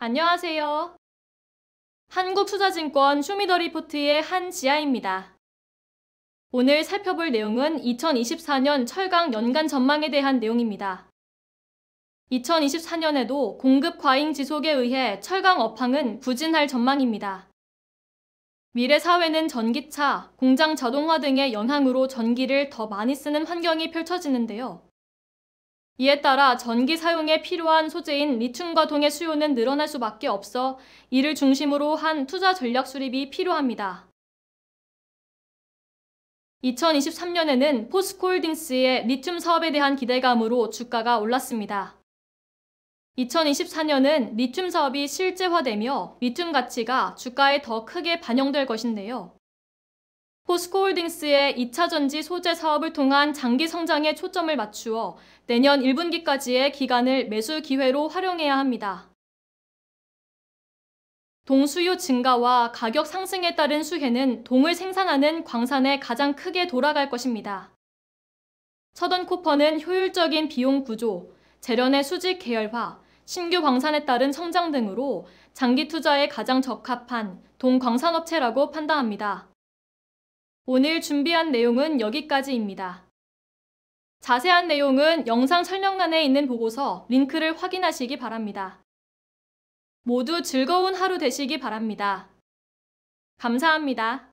안녕하세요. 한국투자증권 슈미더리포트의 한지아입니다. 오늘 살펴볼 내용은 2024년 철강 연간 전망에 대한 내용입니다. 2024년에도 공급 과잉 지속에 의해 철강 업황은 부진할 전망입니다. 미래 사회는 전기차, 공장 자동화 등의 영향으로 전기를 더 많이 쓰는 환경이 펼쳐지는데요. 이에 따라 전기 사용에 필요한 소재인 리튬과 동의 수요는 늘어날 수밖에 없어 이를 중심으로 한 투자 전략 수립이 필요합니다. 2023년에는 포스코홀딩스의 리튬 사업에 대한 기대감으로 주가가 올랐습니다. 2024년은 리튬 사업이 실제화되며 리튬 가치가 주가에 더 크게 반영될 것인데요. 포스코홀딩스의 2차전지 소재 사업을 통한 장기 성장에 초점을 맞추어 내년 1분기까지의 기간을 매수 기회로 활용해야 합니다. 동수요 증가와 가격 상승에 따른 수혜는 동을 생산하는 광산에 가장 크게 돌아갈 것입니다. 서던 쿠퍼는 효율적인 비용 구조, 재련의 수직 계열화, 신규 광산에 따른 성장 등으로 장기 투자에 가장 적합한 동광산업체라고 판단합니다. 오늘 준비한 내용은 여기까지입니다. 자세한 내용은 영상 설명란에 있는 보고서 링크를 확인하시기 바랍니다. 모두 즐거운 하루 되시기 바랍니다. 감사합니다.